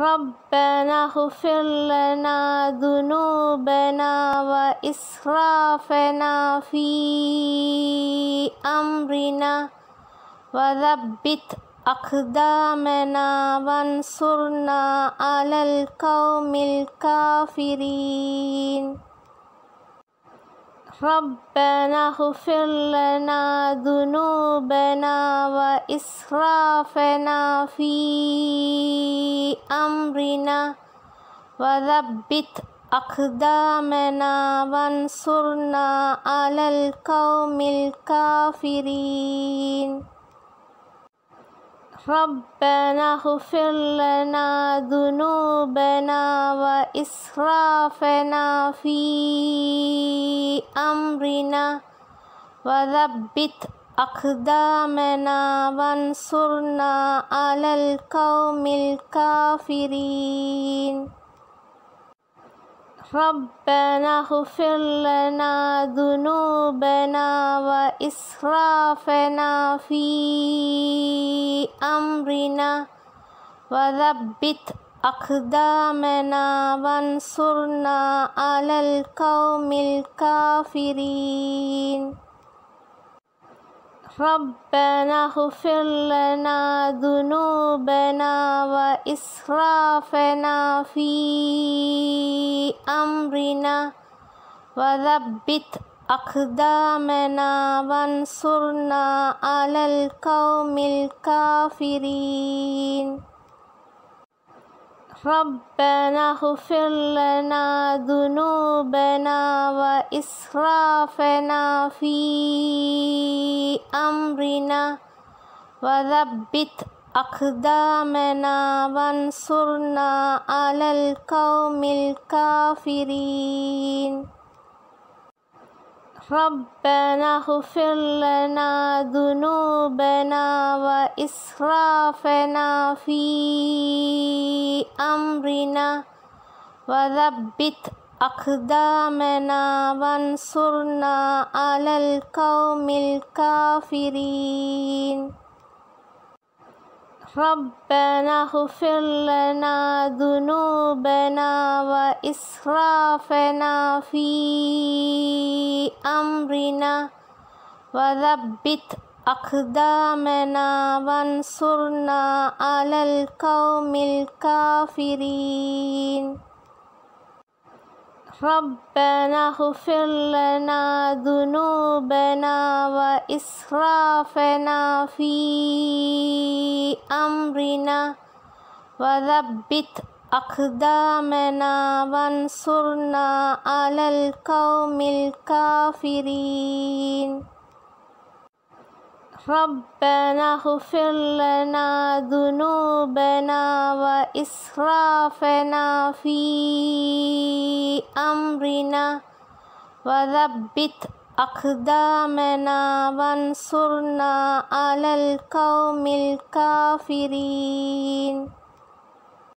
ربنا اغفر لنا ذنوبنا وإسرافنا في أمرنا وثبت أقدامنا وانصرنا على القوم الكافرين ربنا اغفر لنا ذنوبنا وإسرافنا في أمرنا وثبت أقدامنا وانصرنا على القوم الكافرين ربنا اغفر لنا ذنوبنا وإسرافنا في أمرنا وثبت أقدامنا وانصرنا على القوم الكافرين ربنا اغفر لنا ذنوبنا وإسرافنا في أمرنا وثبت أقدامنا وانصرنا على القوم الكافرين ربنا اغفر لنا ذنوبنا وإسرافنا في أمرنا وثبت أقدامنا وانصرنا على القوم الكافرين ربنا اغفر لنا ذنوبنا وإسرافنا في أمرنا وثبت أقدامنا وانصرنا على القوم الكافرين ربنا اغفر لنا ذنوبنا وإسرافنا في أمرنا وثبت أقدامنا وانصرنا على القوم الكافرين ربنا اغفر لنا ذنوبنا وإسرافنا في أمرنا وثبت أقدامنا وانصرنا على القوم الكافرين ربنا اغفر لنا ذنوبنا وإسرافنا في أمرنا وثبت أقدامنا وانصرنا على القوم الكافرين ربنا اغفر لنا ذنوبنا وإسرافنا في أمرنا وثبت اقدامنا وانصرنا علی القوم الکافرین